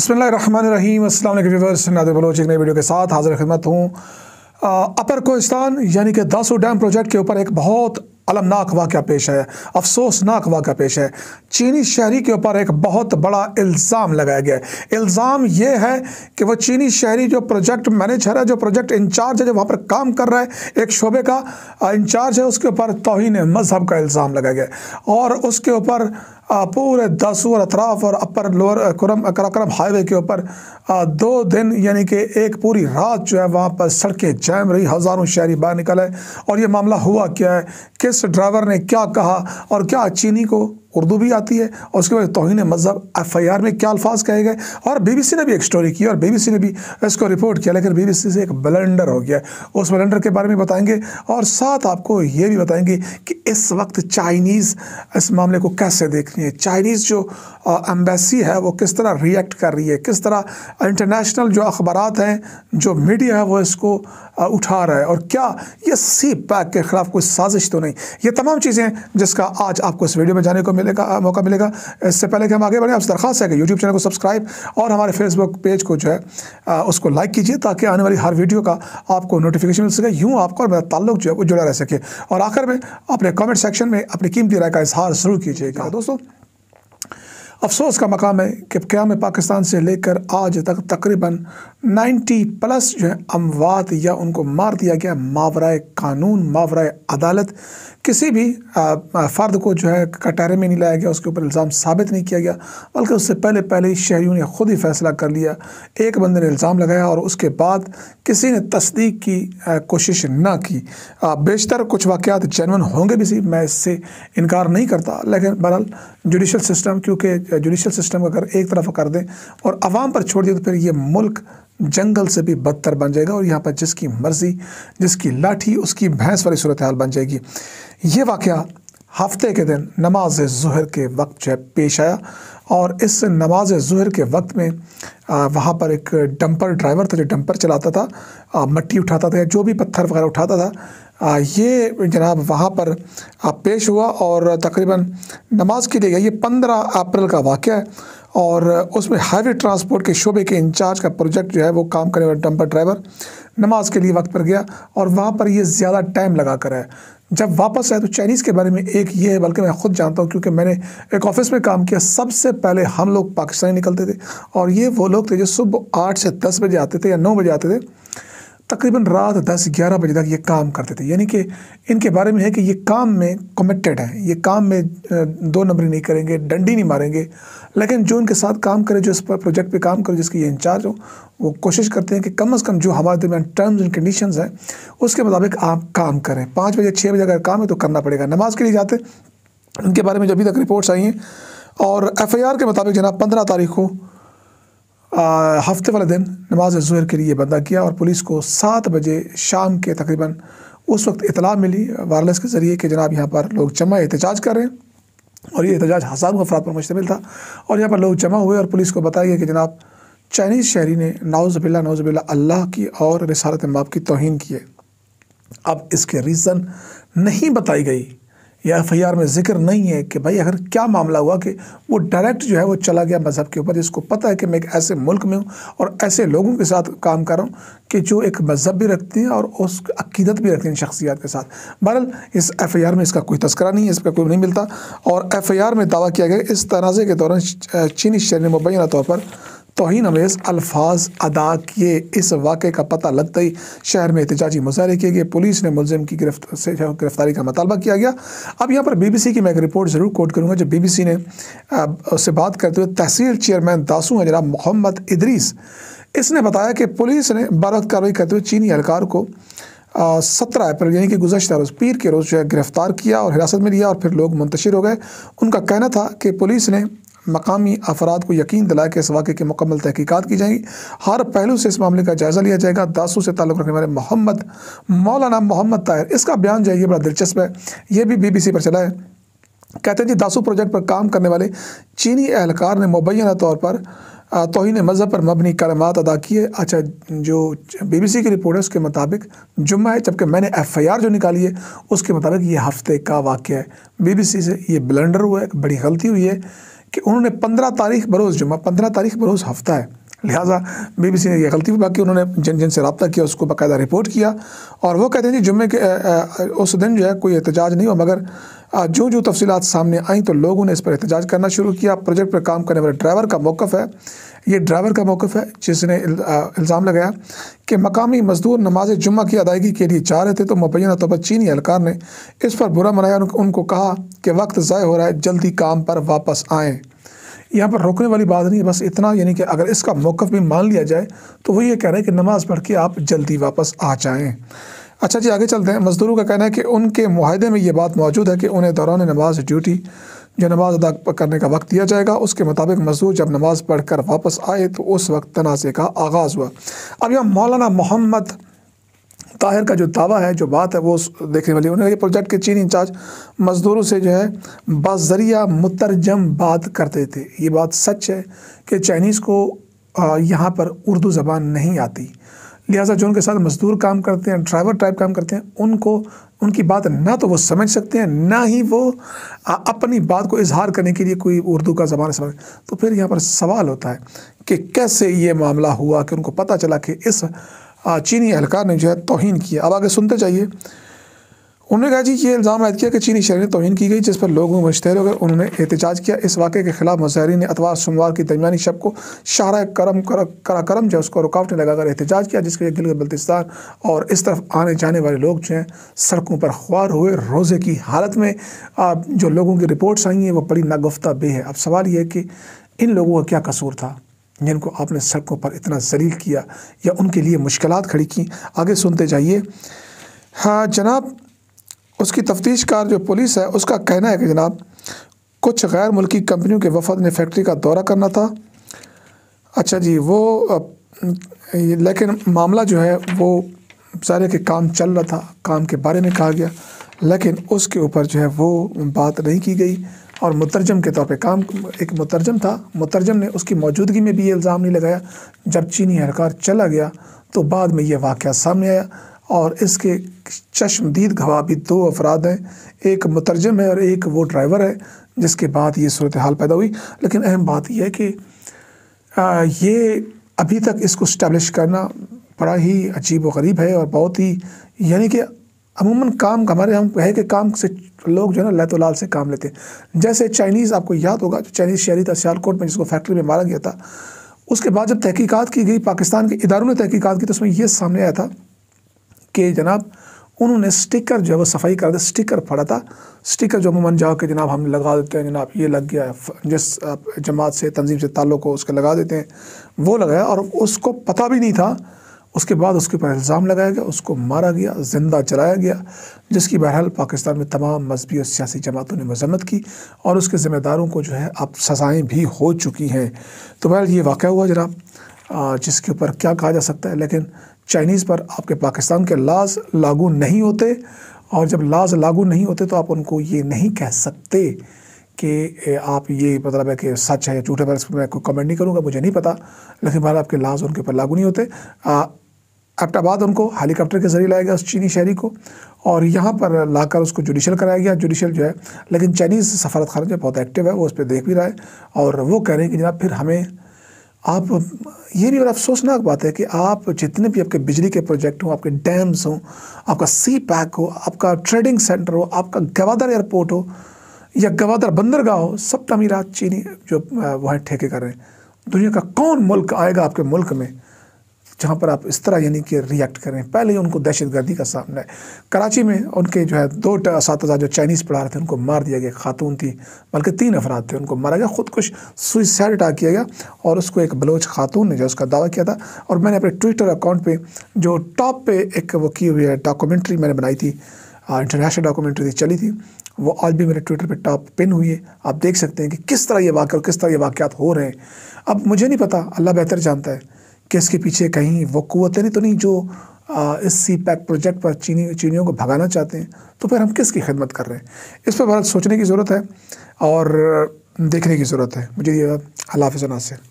बसमिल Bloch एक नई video के साथ हाजिर खिदमत हूँ अपर कोस्तान यानी कि दासू डैम प्रोजेक्ट के ऊपर एक बहुत अलमनाक वाक़ पेश है अफसोसनाक वाक़ पेश है चीनी शहरी के ऊपर एक बहुत बड़ा इल्ज़ाम लगाया गया है इल्ज़ाम ये है कि वह चीनी शहरी जो प्रोजेक्ट मैनेजर है जो प्रोजेक्ट इंचार्ज है जो वहाँ पर काम कर रहा है एक शोबे का इंचार्ज है उसके ऊपर तोहन मजहब का इल्ज़ाम लगाया गया और उसके ऊपर पूरे और अतराफ़ और अपर लोअर करम कराक्रम हाईवे के ऊपर दो दिन यानी कि एक पूरी रात जो है वहाँ पर सड़कें जैम रही हज़ारों शहरी बाहर निकल आए और ये मामला हुआ क्या है किस ड्राइवर ने क्या कहा और क्या चीनी को उर्दू भी आती है और उसके बाद तोहन मजहब एफ आई आर में क्या अल्फाज कहे गए और बी बी सी ने भी एक स्टोरी की और बी बी सी ने भी इसको रिपोर्ट किया लेकिन बी बी सी से एक ब्लेंडर हो गया उस ब्लेंडर के बारे में बताएंगे और साथ आपको ये भी बताएंगे कि इस वक्त चाइनीज़ इस मामले को कैसे देख रही है चाइनीज़ जो एम्बेसी है वो किस तरह रिएक्ट कर रही है किस तरह इंटरनेशनल जो अखबार हैं जो मीडिया है वो इसको उठा रहा है और क्या ये सी पैक के खिलाफ कोई साजिश तो नहीं ये तमाम चीज़ें जिसका आज आपको इस वीडियो में जाने को मिलेगा मौका मिलेगा इससे पहले कि हम आगे बढ़ें आपसे दरखास्त है कि यूट्यूब चैनल को सब्सक्राइब और हमारे फेसबुक पेज को जो है उसको लाइक कीजिए ताकि आने वाली हर वीडियो का आपको नोटिफिकेशन मिल सके यूँ आपको और मेरा ताल्लुक जो है वो जुड़ा रह सके और आखिर में अपने कॉमेंट सेक्शन में अपनी कीमती राय का इजहार ज़रूर कीजिएगा दोस्तों अफसोस का मकाम है कि क़्याम पाकिस्तान से लेकर आज तक तकरीबन 90 प्लस जो है अमवात या उनको मार दिया गया मावरा कानून मावरा अदालत किसी भी फ़र्द को जो है कटारे में नहीं लाया गया उसके ऊपर इल्ज़ाम साबित नहीं किया गया बल्कि उससे पहले पहले ही शहरीों ने खुद ही फैसला कर लिया एक बंदे ने इल्ज़ाम लगाया और उसके बाद किसी ने तस्दीक की कोशिश ना की बेशतर कुछ वाक़ात जनवन होंगे भी सी मैं इससे इनकार नहीं करता लेकिन बहरहाल जुडिशल सिस्टम क्योंकि जुडिशल सिस्टम अगर एक तरफ कर दें और आवाम पर छोड़ दें तो फिर ये मुल्क जंगल से भी बदतर बन जाएगा और यहाँ पर जिसकी मर्ज़ी जिसकी लाठी उसकी भैंस वाली सूरत हाल बन जाएगी ये वाक़ हफ्ते के दिन नमाज जहर के वक्त जो है पेश आया और इस नमाज जहर के वक्त में वहाँ पर एक डंपर ड्राइवर था जो डंपर चलाता था मट्टी उठाता था जो भी पत्थर वगैरह उठाता था आ, ये जनाब वहाँ पर पेश हुआ और तकरीबन नमाज के लिए गया ये पंद्रह अप्रैल का वाक़ है और उसमें हाईवे ट्रांसपोर्ट के शोबे के इंचार्ज का प्रोजेक्ट जो है वो काम करने वाला डंपर ड्राइवर नमाज के लिए वक्त पर गया और वहाँ पर ये ज़्यादा टाइम लगा कर है जब वापस आए तो चाइनीज़ के बारे में एक ये है बल्कि मैं खुद जानता हूँ क्योंकि मैंने एक ऑफिस में काम किया सबसे पहले हम लोग पाकिस्तानी निकलते थे और ये वो लोग थे जो सुबह आठ से दस बजे आते थे या नौ बजे आते थे तकरीबन रात दस ग्यारह बजे तक ये काम करते थे यानी कि इनके बारे में है कि ये काम में कमिटेड हैं ये काम में दो नंबरी नहीं करेंगे डंडी नहीं मारेंगे लेकिन जो इनके साथ काम करे जो इस पर प्रोजेक्ट पे काम करे जिसके ये इंचार्ज हो वो कोशिश करते हैं कि कम अज़ कम जो हमारे दरमियान टर्म्स एंड कंडीशंस हैं उसके मुताबिक आप काम करें पाँच बजे छः बजे अगर काम है तो करना पड़ेगा नमाज के लिए जाते उनके बारे में जो अभी तक रिपोर्ट्स आई हैं और एफ के मुताबिक जनाब पंद्रह तारीख को हफ्ते वाले दिन नमाज जहर के लिए बंदा किया और पुलिस को सात बजे शाम के तकरीबन उस वक्त इतला मिली वायरलेस के ज़रिए कि जनाब यहाँ पर लोग जमा एहतजाज कर रहे हैं और ये एहतजाज हज़ारों अफराद पर मुश्तमिल था और यहाँ पर लोग जमा हुए और पुलिस को बताया गया कि जनाब चाइनीज़ शहरी ने नाउज़बिल्ला नाउज़बिल्ला अल्लाह की और रिसारत माप की तोहन की है अब इसके रीज़न नहीं बताई गई या एफ में जिक्र नहीं है कि भाई अगर क्या मामला हुआ कि वो डायरेक्ट जो है वो चला गया मज़हब के ऊपर जिसको पता है कि मैं एक ऐसे मुल्क में हूँ और ऐसे लोगों के साथ काम कर रहा हूँ कि जो एक मज़हब भी रखते हैं और उस अकीदत भी रखते हैं शख्सियात के साथ बहरल इस एफ में इसका कोई तस्करा नहीं है इसका कोई नहीं मिलता और एफ में दावा किया गया इस तनाज़े के दौरान चीनी शहर ने मुबैना तौर पर तोहन अवेज अल्फाज अदा किए इस वाक़े का पता लगता ही शहर में एहतजाजी मुजाहरे किए गए पुलिस ने मुलिम की गिरफ्त से गिरफ्तारी का मतालबा किया गया अब यहाँ पर बी बी सी की मैं एक रिपोर्ट ज़रूर कोट करूँगा जब बी बी सी ने उससे बात करते हुए तहसील चेयरमैन दासू जनाब मोहम्मद इदरीस इसने बताया कि पुलिस ने बारत कार्रवाई करते हुए चीनी एहलकार को सत्रह अप्रैल यानी कि गुजशत रोज़ पीर के रोज़ जो है गिरफ्तार किया और हिरासत में लिया और फिर लोग मुंतशिर हो गए उनका कहना था कि पुलिस ने मकामी अफराद को यकीन दिलाया कि इस वाक़े की मुकम्मल तहकीक़ात की जाएगी हर पहलू से इस मामले का जायज़ा लिया जाएगा दासू से ताल्लुक़ रखने वाले मोहम्मद मौलाना मोहम्मद ताहिर इसका बयान जो है ये बड़ा दिलचस्प है ये भी बी बी सी पर चला है कहते हैं जी दासू प्रोजेक्ट पर काम करने वाले चीनी एहलकार ने मुबैना तौर पर तोहन मज़हब पर मबनी कलमात अदा किए अच्छा जो बी सी की रिपोर्ट है उसके मुताबिक जुम्मा है जबकि मैंने एफ आई आर जो निकाली है उसके मुताबिक ये हफ्ते का वाक़ है बी बी सी से ये ब्लेंडर हुआ है बड़ी गलती हुई है कि उन्होंने पंद्रह तारीख बरोज़ जुम्मा पंद्रह तारीख बरोज़ हफ्ता है लिहाजा बी बी सी ने यह गलती बाकी उन्होंने जिन जिन से रबता किया उसको बाकायदा रिपोर्ट किया और वो कहते हैं जी जुम्मे के उस दिन जो है कोई एहतजाज नहीं हुआ मगर जो जो तफसीत सामने आई तो लोगों ने इस पर एहतजाज करना शुरू किया प्रोजेक्ट पर काम करने वाले ड्राइवर का मौक़ है ये ड्राइवर का मौक़ है जिसने इल्ज़ाम लगाया कि मकामी मजदूर नमाज जुम्मे की अदायगी के लिए जा रहे थे तो मुबैना तौर पर चीनी अहलकार ने इस पर बुरा मनाया उनको कहा कि वक्त ज़ाय हो रहा है जल्दी काम पर वापस आएँ यहाँ पर रोकने वाली बात नहीं बस इतना यानी कि अगर इसका मौक़ भी मान लिया जाए तो वो ये कह रहे हैं कि नमाज़ पढ़ के आप जल्दी वापस आ जाएँ अच्छा जी आगे चलते हैं मज़दूरों का कहना है कि उनके माहदे में ये बात मौजूद है कि उन्हें दौरान नमाज ड्यूटी जो नमाज अदा करने का वक्त दिया जाएगा उसके मुताबिक मजदूर जब नमाज पढ़ कर वापस आए तो उस वक्त तनाज़े का आगाज़ हुआ अब यहाँ मौलाना मोहम्मद ताहिर का जो दावा है जो बात है वो देखने वाली उन्होंने प्रोजेक्ट के चीन इंचार्ज मजदूरों से जो है बाजरिया मुतरजम बात करते थे ये बात सच है कि चाइनीज़ को यहाँ पर उर्दू ज़बान नहीं आती लिहाजा जो उनके साथ मजदूर काम करते हैं ड्राइवर टाइप काम करते हैं उनको उनकी बात ना तो वो समझ सकते हैं ना ही वो अपनी बात को इजहार करने के लिए कोई उर्दू का ज़बान समझ तो फिर यहाँ पर सवाल होता है कि कैसे ये मामला हुआ कि उनको पता चला कि इस चीनी एहलकार ने जो है तोहन किया अब आगे सुनते जाइए उन्होंने कहा जी ये इल्ज़ाम आयद किया कि चीनी शहर ने तोहन की गई जिस पर लोगों मुश्तर होकर उन्होंने एहतजाज किया इस वाक़े के खिलाफ मुजाहरी ने अतवार सोमवार की दरमियानी शब को शाहरा करम करा करम जो है उसको रुकावटें लगाकर एहतजाज किया जिसके लिए गिलगत बल्तिस्तान और इस तरफ आने जाने वाले लोग जो हैं सड़कों पर ख्वार हुए रोज़े की हालत में आप जो लोगों की रिपोर्ट्स आई हैं वो बड़ी नागुफ्ता बे है अब सवाल है कि इन लोगों का क्या कसूर था जिनको आपने सड़कों पर इतना जलील किया या उनके लिए मुश्किल खड़ी की आगे सुनते जाइए हाँ जनाब उसकी तफ्तीश कार जो पुलिस है उसका कहना है कि जनाब कुछ गैर मुल्की कंपनियों के वफद ने फैक्ट्री का दौरा करना था अच्छा जी वो लेकिन मामला जो है वो सारे के काम चल रहा था काम के बारे में कहा गया लेकिन उसके ऊपर जो है वो बात नहीं की गई और मुतरजम के तौर पे काम एक मुतरजम था मुतरजम ने उसकी मौजूदगी में भी ये इल्ज़ाम नहीं लगाया जब चीनी हरकार चला गया तो बाद में यह वाक़ सामने आया और इसके चश्मदीद गवाह भी दो अफराद हैं एक मुतरजम है और एक वो ड्राइवर है जिसके बाद ये सूरत हाल पैदा हुई लेकिन अहम बात यह है कि आ, ये अभी तक इसको इस्टेब्लिश करना बड़ा ही अजीब व गरीब है और बहुत ही यानी कि अमूमन काम का हमारे हम कहे कि काम से लोग जो है ना लैतो लाल से काम लेते हैं जैसे चाइनीज़ आपको याद होगा जो चाइनीज़ शहरी था सियालकोट में जिसको फैक्ट्री में मारा गया था उसके बाद जब तहकीक़त की गई पाकिस्तान के इदारों ने तहकीकत की तो उसमें यह सामने आया था कि जनाब उन्होंने स्टिकर जो है वो सफाई करा दिया स्टिकर फड़ा था स्टिकर जो अमूमन जाओ के जनाब हम लगा देते हैं जनाब ये लग गया जिस जमात से तंजीम से ताल्लुक़ हो उसके लगा देते हैं वो लगाया और उसको पता भी नहीं था उसके बाद उसके ऊपर इल्ज़ाम लगाया गया उसको मारा गया ज़िंदा चलाया गया जिसकी बहरहाल पाकिस्तान में तमाम मजहबी और सियासी जमातों ने मजम्मत की और उसके ज़िम्मेदारों को जो है अब सजाएँ भी हो चुकी हैं तो बहरहाल ये वाक़ हुआ जनाब जिसके ऊपर क्या कहा जा सकता है लेकिन चाइनीज़ पर आपके पाकिस्तान के लाज लागू नहीं होते और जब लाज लागू नहीं होते तो आप उनको ये नहीं कह सकते कि आप ये मतलब है कि सच है या झूठ है पर इस पर मैं कोई कमेंट नहीं करूँगा मुझे नहीं पता लेकिन बहर आपके लाज उनके ऊपर लागू नहीं होते एबटाबाद उनको हेलीकॉप्टर के जरिए लाया गया उस चीनी शहरी को और यहाँ पर लाकर उसको जुडिशल कराया गया जुडिशल जो है लेकिन चाइनीज़ सफारत खाना जो बहुत एक्टिव है वो उस पर देख भी रहा है और वो कह रहे हैं कि जनाब फिर हमें आप ये भी बड़ा अफसोसनाक बात है कि आप जितने भी आपके बिजली के प्रोजेक्ट हों आपके डैम्स हों आपका सी पैक हो आपका ट्रेडिंग सेंटर हो आपका गवादर एयरपोर्ट हो या गवादर बंदरगाह हो सब तमीरात चीनी जो वहाँ ठेके कर रहे हैं दुनिया का कौन मुल्क आएगा आपके मुल्क में जहाँ पर आप इस तरह यानी कि रिएक्ट करें पहले ही उनको दहशत गर्दी का सामना है कराची में उनके जो है दो साथ जो चाइनीज़ पढ़ा रहे थे उनको मार दिया गया खातून थी बल्कि तीन अफराद थे उनको मारा गया खुदकुश सुइसाइड अटैक किया गया और उसको एक बलोच खातून ने जो उसका दावा किया था और मैंने अपने ट्विटर अकाउंट पर जो टॉप पर एक वो की हुई है डॉक्यूमेंट्री मैंने बनाई थी इंटरनेशनल डॉक्यूमेंट्री थी चली थी वो आज भी मेरे ट्विटर पे टॉप पिन हुई है आप देख सकते हैं कि किस तरह ये वाक़ और किस तरह ये वाक़ हो रहे हैं अब मुझे नहीं पता अल्लाह बेहतर जानता है कि इसके पीछे कहीं वो कुतें तो नहीं जो इस सी पैक प्रोजेक्ट पर चीनी चीनियों को भगाना चाहते हैं तो फिर हम किसकी खिदमत कर रहे हैं इस पर भारत सोचने की ज़रूरत है और देखने की ज़रूरत है मुझे ये हालाफ़ नासिर